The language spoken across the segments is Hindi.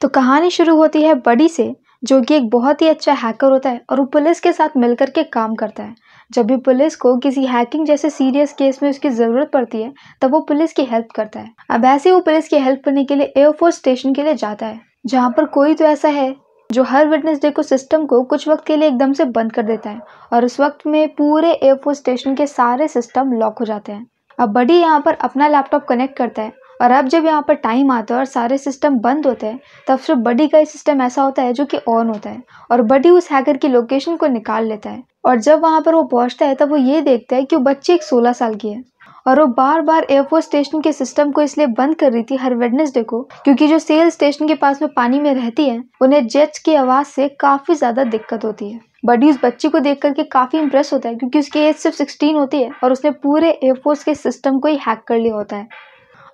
तो कहानी शुरू होती है बडी से जो कि एक बहुत ही अच्छा हैकर होता है और वो पुलिस के साथ मिलकर के काम करता है जब भी पुलिस को किसी हैकिंग जैसे सीरियस केस में उसकी ज़रूरत पड़ती है तब वो पुलिस की हेल्प करता है अब ऐसे वो पुलिस की हेल्प करने के लिए एयरफोर्स स्टेशन के लिए जाता है जहाँ पर कोई तो ऐसा है जो हर विटनेस डे को सिस्टम को कुछ वक्त के लिए एकदम से बंद कर देता है और उस वक्त में पूरे एयरफोर्स स्टेशन के सारे सिस्टम लॉक हो जाते हैं अब बडी यहाँ पर अपना लैपटॉप कनेक्ट करता है और अब जब यहाँ पर टाइम आता है और सारे सिस्टम बंद होते हैं तब सिर्फ बडी का ही सिस्टम ऐसा होता है जो कि ऑन होता है और बडी उस हैकर की लोकेशन को निकाल लेता है और जब वहाँ पर वो पहुँचता है तब वो ये देखता है कि वो बच्ची एक सोलह साल की है और वो बार बार एयरफोर्स स्टेशन के सिस्टम को इसलिए बंद कर रही थी हर वेडनेसडे को क्योंकि जो सेल स्टेशन के पास में पानी में रहती है उन्हें जेट्स की आवाज़ से काफ़ी ज़्यादा दिक्कत होती है बडी उस बच्ची को देख करके काफ़ी इंप्रेस होता है क्योंकि उसकी एज सिर्फ सिक्सटीन होती है और उसने पूरे एयरफोर्स के सिस्टम को ही हैक कर लिया होता है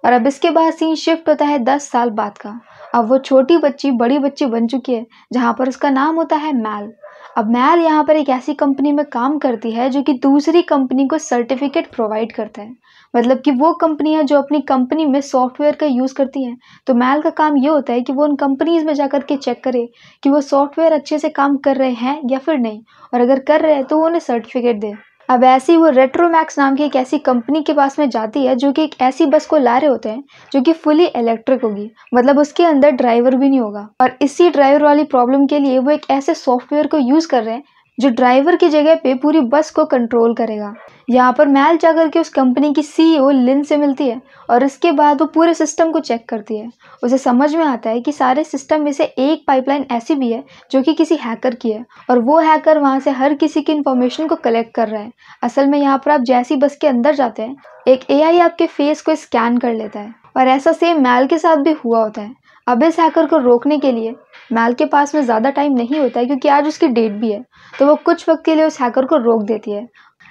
और अब इसके बाद सीन शिफ्ट होता है दस साल बाद का अब वो छोटी बच्ची बड़ी बच्ची बन चुकी है जहाँ पर उसका नाम होता है मैल अब मैल यहाँ पर एक ऐसी कंपनी में काम करती है जो कि दूसरी कंपनी को सर्टिफिकेट प्रोवाइड करता है मतलब कि वो कंपनियाँ जो अपनी कंपनी में सॉफ्टवेयर का यूज़ करती हैं तो मैल का काम ये होता है कि वो उन कंपनीज़ में जा कर के चेक करे कि वो सॉफ्टवेयर अच्छे से काम कर रहे हैं या फिर नहीं और अगर कर रहे हैं तो वो उन्हें सर्टिफिकेट दे अब ऐसे ही वो रेट्रोमैक्स नाम की एक ऐसी कंपनी के पास में जाती है जो कि एक ऐसी बस को ला रहे होते हैं जो कि फुली इलेक्ट्रिक होगी मतलब उसके अंदर ड्राइवर भी नहीं होगा और इसी ड्राइवर वाली प्रॉब्लम के लिए वो एक ऐसे सॉफ्टवेयर को यूज़ कर रहे हैं जो ड्राइवर की जगह पे पूरी बस को कंट्रोल करेगा यहाँ पर मैल जा करके उस कंपनी की सीईओ लिन e से मिलती है और इसके बाद वो पूरे सिस्टम को चेक करती है उसे समझ में आता है कि सारे सिस्टम में से एक पाइपलाइन ऐसी भी है जो कि किसी हैकर की है और वो हैकर वहाँ से हर किसी की इन्फॉर्मेशन को कलेक्ट कर रहा है असल में यहाँ पर आप जैसी बस के अंदर जाते हैं एक ए आपके फेस को स्कैन कर लेता है और ऐसा सेम मैल के साथ भी हुआ होता है अब इस हैकर को रोकने के लिए मैल के पास में ज़्यादा टाइम नहीं होता है क्योंकि आज उसकी डेट भी है तो वो कुछ वक्त के लिए उस हैकर को रोक देती है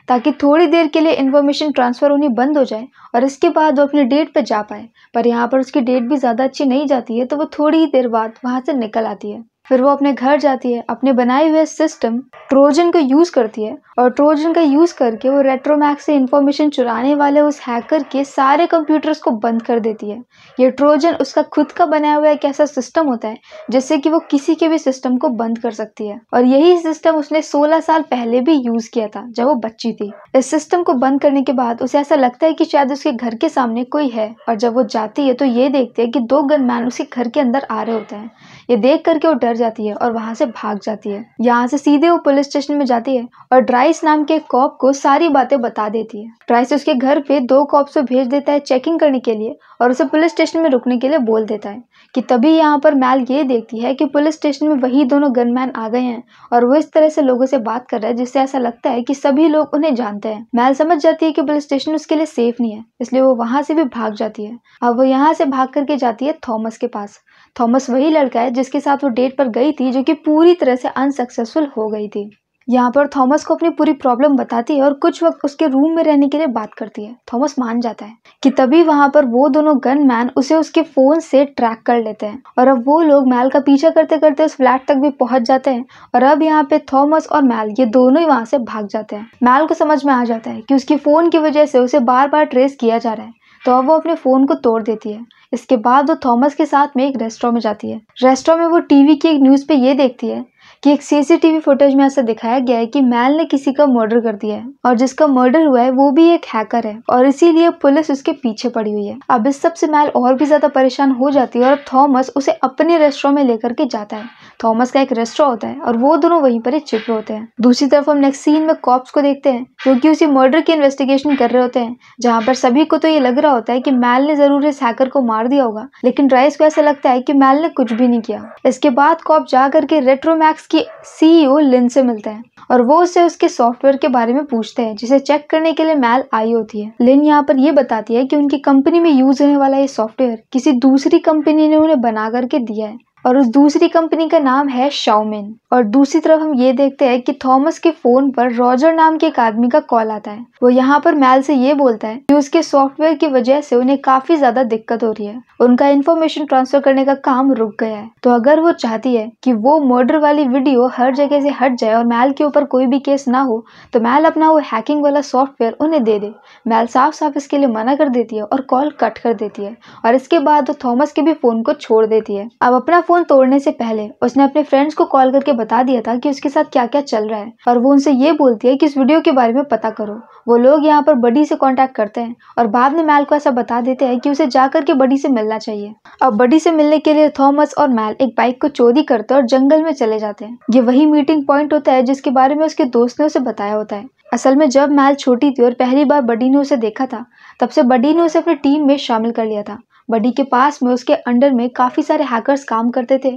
ताकि थोड़ी देर के लिए इन्फॉर्मेशन ट्रांसफ़र होनी बंद हो जाए और इसके बाद वो अपनी डेट पे जा पाए पर यहाँ पर उसकी डेट भी ज़्यादा अच्छी नहीं जाती है तो वो थोड़ी ही देर बाद वहाँ से निकल आती है फिर वो अपने घर जाती है अपने बनाए हुए सिस्टम ट्रोजन का यूज़ करती है और ट्रोजन का यूज़ करके वो रेट्रोमैक्स से इन्फॉर्मेशन चुराने वाले उस हैकर के सारे कंप्यूटर्स को बंद कर देती है ये ट्रोजन उसका खुद का बनाया हुआ एक ऐसा सिस्टम होता है जिससे कि वो किसी के भी सिस्टम को बंद कर सकती है और यही सिस्टम उसने सोलह साल पहले भी यूज़ किया था जब वो बच्ची थी इस सिस्टम को बंद करने के बाद उसे ऐसा लगता है कि शायद उसके घर के सामने कोई है और जब वो जाती है तो ये देखती है कि दो गनमैन उसके घर के अंदर आ रहे होते हैं ये देख करके वो डर जाती है और वहाँ से भाग जाती है यहाँ से सीधे वो पुलिस स्टेशन में जाती है और ड्राइस नाम के कॉप को सारी बातें बता देती है ड्राइस उसके घर पे दो कॉप्स को भेज देता है चेकिंग करने के लिए और उसे पुलिस स्टेशन में रुकने के लिए बोल देता है कि तभी यहाँ पर मैल ये देखती है कि पुलिस स्टेशन में वही दोनों गनमैन आ गए हैं और वो इस तरह से लोगों से बात कर रहा है जिससे ऐसा लगता है कि सभी लोग उन्हें जानते हैं मैल समझ जाती है कि पुलिस स्टेशन उसके लिए सेफ नहीं है इसलिए वो वहाँ से भी भाग जाती है अब वो यहाँ से भाग करके जाती है थॉमस के पास थॉमस वही लड़का है जिसके साथ वो डेट पर गई थी जो कि पूरी तरह से अनसक्सेसफुल हो गई थी यहाँ पर थॉमस को अपनी पूरी प्रॉब्लम बताती है और कुछ वक्त उसके रूम में रहने के लिए बात करती है थॉमस मान जाता है कि तभी वहाँ पर वो दोनों गनमैन उसे उसके फ़ोन से ट्रैक कर लेते हैं और अब वो लोग मैल का पीछा करते करते उस फ्लैट तक भी पहुंच जाते हैं और अब यहाँ पे थॉमस और मैल ये दोनों ही वहाँ से भाग जाते हैं मैल को समझ में आ जाता है कि उसके फ़ोन की वजह से उसे बार बार ट्रेस किया जा रहा है तो अब वो अपने फ़ोन को तोड़ देती है इसके बाद वो थॉमस के साथ में एक रेस्टोरेंट में जाती है रेस्टोरेंट में वो टीवी की एक न्यूज़ पे ये देखती है कि एक सीसीटीवी फुटेज में ऐसा दिखाया गया है कि मैल ने किसी का मर्डर कर दिया है और जिसका मर्डर हुआ है वो भी एक हैकर है और इसीलिए पुलिस उसके पीछे पड़ी हुई है अब इस सब से मैल और भी ज्यादा परेशान हो जाती है और थॉमस उसे अपने रेस्टोरेंट में लेकर के जाता है थॉमस का एक रेस्टोरा होता है और वो दोनों वहीं पर ही रहे होते हैं दूसरी तरफ हम नेक्स्ट सीन में कॉप्स को देखते हैं क्योंकि उसी मर्डर की इन्वेस्टिगेशन कर रहे होते हैं जहाँ पर सभी को तो ये लग रहा होता है कि मैल ने जरूर इस हैकर को मार दिया होगा लेकिन राइस को ऐसा लगता है कि मैल ने कुछ भी नहीं किया इसके बाद कॉप जा करके रेट्रोमैक्स की सीईओ लिन e से मिलते हैं और वो उसे उसके सॉफ्टवेयर के बारे में पूछते हैं जिसे चेक करने के लिए मैल आई होती है लिन यहाँ पर ये बताती है कि उनकी कंपनी में यूज होने वाला ये सॉफ्टवेयर किसी दूसरी कंपनी ने उन्हें बना करके दिया है और उस दूसरी कंपनी का नाम है शाउमिन और दूसरी तरफ हम ये देखते हैं कि थॉमस के फोन पर रॉजर नाम के एक आदमी का कॉल आता है वो यहाँ पर मैल से ये बोलता है कि उसके सॉफ्टवेयर की वजह से उन्हें काफी ज्यादा दिक्कत हो रही है उनका इन्फॉर्मेशन ट्रांसफर करने का काम रुक गया है तो अगर वो चाहती है की वो मर्डर वाली वीडियो हर जगह से हट जाए और मैल के ऊपर कोई भी केस ना हो तो मैल अपना वो हैकिंग वाला सॉफ्टवेयर उन्हें दे दे मैल साफ साफ इसके लिए मना कर देती है और कॉल कट कर देती है और इसके बाद वो तो थॉमस के भी फोन को छोड़ देती है अब अपना फ़ोन तोड़ने से पहले उसने अपने फ्रेंड्स को कॉल करके बता दिया था कि उसके साथ क्या क्या चल रहा है और वो उनसे ये बोलती है कि इस वीडियो के बारे में पता करो वो लोग यहाँ पर बडी से कॉन्टेक्ट करते हैं और बाद में मैल को ऐसा बता देते हैं कि उसे जा करके बडी से मिलना चाहिए अब बडी से मिलने के लिए थॉमस और मैल एक बाइक को चोरी करते और जंगल में चले जाते हैं ये वही मीटिंग पॉइंट होता है जिसके बारे में उसके दोस्त ने उसे बताया होता है असल में जब मैल छोटी थी और पहली बार बडी ने उसे देखा था तब से बडी ने उसे अपनी टीम में शामिल कर लिया था बडी के पास में उसके अंडर में काफ़ी सारे हैकर्स काम करते थे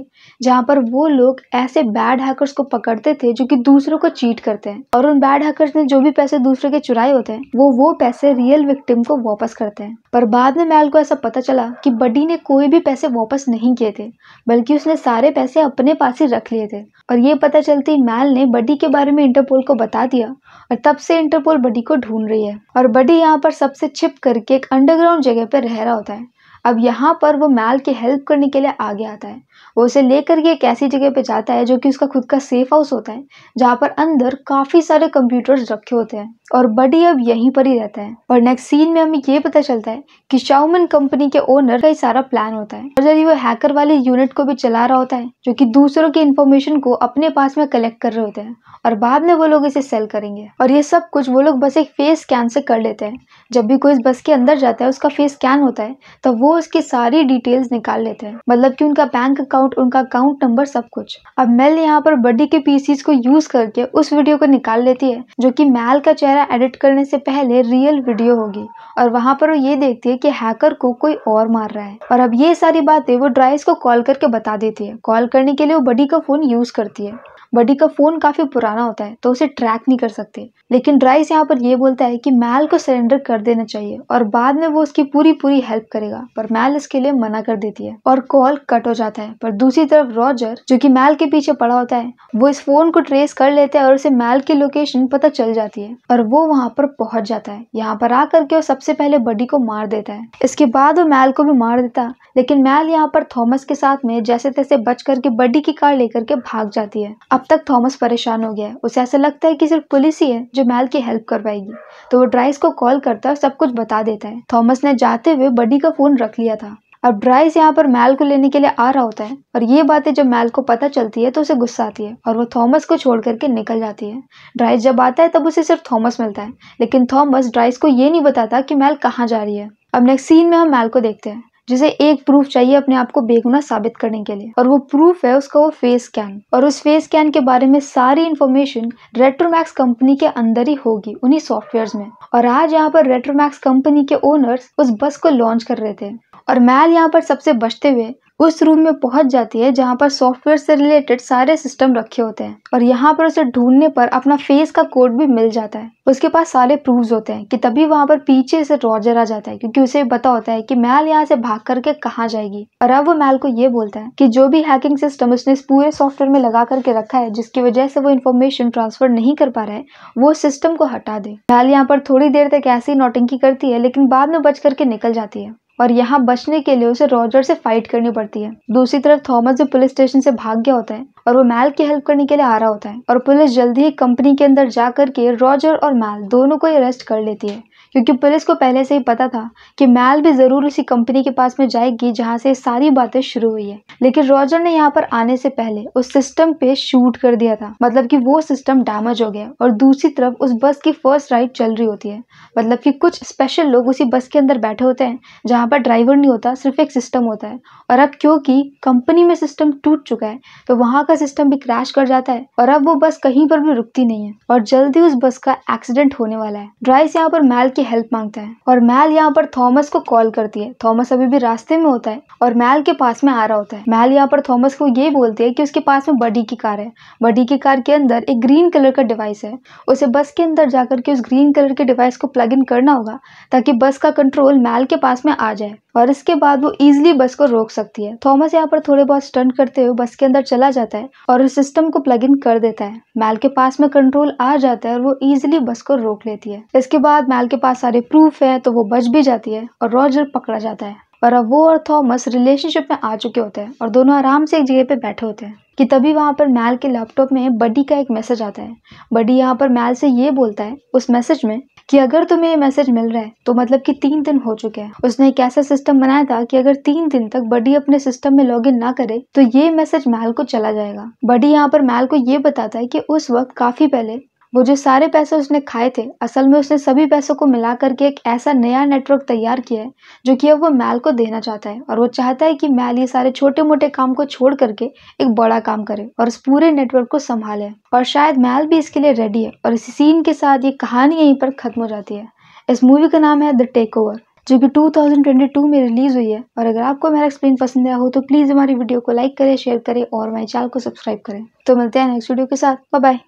जहाँ पर वो लोग ऐसे बैड हैकर्स को पकड़ते थे जो कि दूसरों को चीट करते हैं और उन बैड हैकर्स ने जो भी पैसे दूसरे के चुराए होते हैं वो वो पैसे रियल विक्टिम को वापस करते हैं पर बाद में मैल को ऐसा पता चला कि बडी ने कोई भी पैसे वापस नहीं किए थे बल्कि उसने सारे पैसे अपने पास ही रख लिए थे और ये पता चलती मैल ने बडी के बारे में इंटरपोल को बता दिया और तब से इंटरपोल बडी को ढूंढ रही है और बडी यहाँ पर सबसे छिप करके एक अंडरग्राउंड जगह पर रह रहा होता है अब यहाँ पर वो मैल की हेल्प करने के लिए आगे आता है वो उसे लेकर के एक ऐसी जगह पे जाता है जो कि उसका खुद का सेफ हाउस होता है जहाँ पर अंदर काफ़ी सारे कंप्यूटर्स रखे होते हैं और बडी अब यहीं पर ही रहता है और नेक्स्ट सीन में हमें ये पता चलता है कि शाउमन कंपनी के ओनर का ही सारा प्लान होता है और यदि वो हैकर वाली यूनिट को भी चला रहा होता है जो कि दूसरों की इन्फॉर्मेशन को अपने पास में कलेक्ट कर रहे होते हैं और बाद में वो लोग इसे सेल करेंगे और ये सब कुछ वो लोग बस एक फेस स्कैन से कर लेते हैं जब भी कोई इस बस के अंदर जाता है उसका फेस स्कैन होता है तो वो उसकी सारी डिटेल्स निकाल लेते हैं मतलब कि उनका बैंक अकाउंट उनका अकाउंट नंबर सब कुछ अब मेल यहाँ पर बडी के पीसीज को यूज करके उस वीडियो को निकाल लेती है जो कि मैल का चेहरा एडिट करने से पहले रियल वीडियो होगी और वहाँ पर वो ये देखती है कि हैकर को कोई और मार रहा है और अब ये सारी बातें वो ड्राइस को कॉल करके बता देती है कॉल करने के लिए वो बडी का फोन यूज करती है बडी का फ़ोन काफ़ी पुराना होता है तो उसे ट्रैक नहीं कर सकते लेकिन ड्राइस यहाँ पर यह बोलता है कि मैल को सरेंडर कर देना चाहिए और बाद में वो उसकी पूरी पूरी हेल्प करेगा पर मैल इसके लिए मना कर देती है और कॉल कट हो जाता है पर दूसरी तरफ रॉजर जो कि मैल के पीछे पड़ा होता है वो इस फोन को ट्रेस कर लेते हैं और उसे मैल की लोकेशन पता चल जाती है और वो वहाँ पर पहुंच जाता है यहाँ पर आकर के वो सबसे पहले बडी को मार देता है इसके बाद वो मैल को भी मार देता लेकिन मैल यहाँ पर थॉमस के साथ में जैसे तैसे बच करके बडी की कार लेकर के भाग जाती है अब तक थॉमस परेशान हो गया है उसे ऐसा लगता है कि सिर्फ पुलिस ही है जो मैल की हेल्प कर पाएगी तो वो ड्राइस को कॉल करता है और सब कुछ बता देता है थॉमस ने जाते हुए बडी का फोन रख लिया था अब ड्राइस यहाँ पर मैल को लेने के लिए आ रहा होता है और ये बातें जब मैल को पता चलती है तो उसे गुस्सा आती है और वो थॉमस को छोड़ करके निकल जाती है ड्राइस जब आता है तब उसे सिर्फ थॉमस मिलता है लेकिन थॉमस ड्राइस को ये नहीं बताता कि मैल कहाँ जा रही है अब नेक्स्ट सीन में हम मैल को देखते हैं जिसे एक प्रूफ चाहिए अपने आप को बेगुना साबित करने के लिए और वो प्रूफ है उसका वो फेस स्कैन और उस फेस स्कैन के बारे में सारी इन्फॉर्मेशन रेट्रोमैक्स कंपनी के अंदर ही होगी उन्हीं सॉफ्टवेयर में और आज यहाँ पर रेट्रोमैक्स कंपनी के ओनर्स उस बस को लॉन्च कर रहे थे और मैल यहाँ पर सबसे बचते हुए उस रूम में पहुंच जाती है जहां पर सॉफ्टवेयर से रिलेटेड सारे सिस्टम रखे होते हैं और यहाँ पर उसे ढूंढने पर अपना फेस का कोड भी मिल जाता है उसके पास सारे प्रूफ होते हैं कि तभी वहां पर पीछे से रॉजर आ जाता है क्योंकि उसे पता होता है कि मैल यहाँ से भाग करके कहाँ जाएगी और अब वो मैल को ये बोलता है कि जो भी हैकिंग सिस्टम उसने इस पूरे सॉफ्टवेयर में लगा करके रखा है जिसकी वजह से वो इन्फॉर्मेशन ट्रांसफर नहीं कर पा रहा है वो सिस्टम को हटा दे मैल यहाँ पर थोड़ी देर तक ऐसी की करती है लेकिन बाद में बच करके निकल जाती है और यहाँ बचने के लिए उसे रॉजर से फाइट करनी पड़ती है दूसरी तरफ थॉमस जो पुलिस स्टेशन से भाग गया होता है और वो मैल की हेल्प करने के लिए आ रहा होता है और पुलिस जल्दी ही कंपनी के अंदर जा करके रॉजर और मैल दोनों को ही अरेस्ट कर लेती है क्योंकि पुलिस को पहले से ही पता था कि मैल भी ज़रूर उसी कंपनी के पास में जाएगी जहाँ से सारी बातें शुरू हुई है लेकिन रॉजर ने यहाँ पर आने से पहले उस सिस्टम पे शूट कर दिया था मतलब कि वो सिस्टम डैमेज हो गया और दूसरी तरफ उस बस की फर्स्ट राइड चल रही होती है मतलब कि कुछ स्पेशल लोग उसी बस के अंदर बैठे होते हैं जहाँ पर ड्राइवर नहीं होता सिर्फ एक सिस्टम होता है और अब क्योंकि कंपनी में सिस्टम टूट चुका है तो वहाँ का सिस्टम भी क्रैश कर जाता है और अब वो बस कहीं पर भी रुकती नहीं है और जल्दी उस बस का एक्सीडेंट होने वाला है ड्राइस यहाँ पर मैल के हेल्प मांगता है और मैल यहाँ पर थॉमस को कॉल करती है थॉमस अभी भी रास्ते में होता है और मैल के पास में आ रहा होता है मैल यहाँ पर थॉमस को ये बोलती है कि उसके पास में बडी की कार है बडी की कार के अंदर एक ग्रीन कलर का डिवाइस है उसे बस के अंदर जाकर के उस ग्रीन कलर के डिवाइस को प्लग इन करना होगा ताकि बस का कंट्रोल मैल के पास में आ जाए और इसके बाद वो इजिली बस को रोक सकती है थॉमस यहाँ पर थोड़े बहुत स्टंट करते हुए बस के अंदर चला जाता है और उस सिस्टम को प्लग इन कर देता है मैल के पास में कंट्रोल आ जाता है और वो इजिली बस को रोक लेती है इसके बाद मैल के पास सारे प्रूफ है तो वो बच भी जाती है और रॉजर पकड़ा जाता है पर अब वो और थॉमस रिलेशनशिप में आ चुके होते हैं और दोनों आराम से एक जगह पे बैठे होते हैं कि तभी वहाँ पर मैल के लैपटॉप में बडी का एक मैसेज आता है बडी यहाँ पर मैल से ये बोलता है उस मैसेज में कि अगर तुम्हें ये मैसेज मिल रहा है तो मतलब कि तीन दिन हो चुके हैं उसने एक ऐसा सिस्टम बनाया था कि अगर तीन दिन तक बडी अपने सिस्टम में लॉग इन ना करे तो ये मैसेज मैल को चला जाएगा बडी यहाँ पर मैल को ये बताता है कि उस वक्त काफी पहले वो जो सारे पैसे उसने खाए थे असल में उसने सभी पैसों को मिला करके एक ऐसा नया नेटवर्क तैयार किया है जो कि अब वो मैल को देना चाहता है और वो चाहता है कि मैल ये सारे छोटे मोटे काम को छोड़ करके एक बड़ा काम करे और उस पूरे नेटवर्क को संभाले और शायद मैल भी इसके लिए रेडी है और इसी सीन के साथ ये कहानी यहीं पर खत्म हो जाती है इस मूवी का नाम है द टेक ओवर जो कि 2022 में रिलीज हुई है और अगर आपको मेरा एक्सप्लेन पसंद आया हो तो प्लीज़ हमारी वीडियो को लाइक करें शेयर करें और हमारे चैनल को सब्सक्राइब करें तो मिलते हैं नेक्स्ट वीडियो के साथ बाय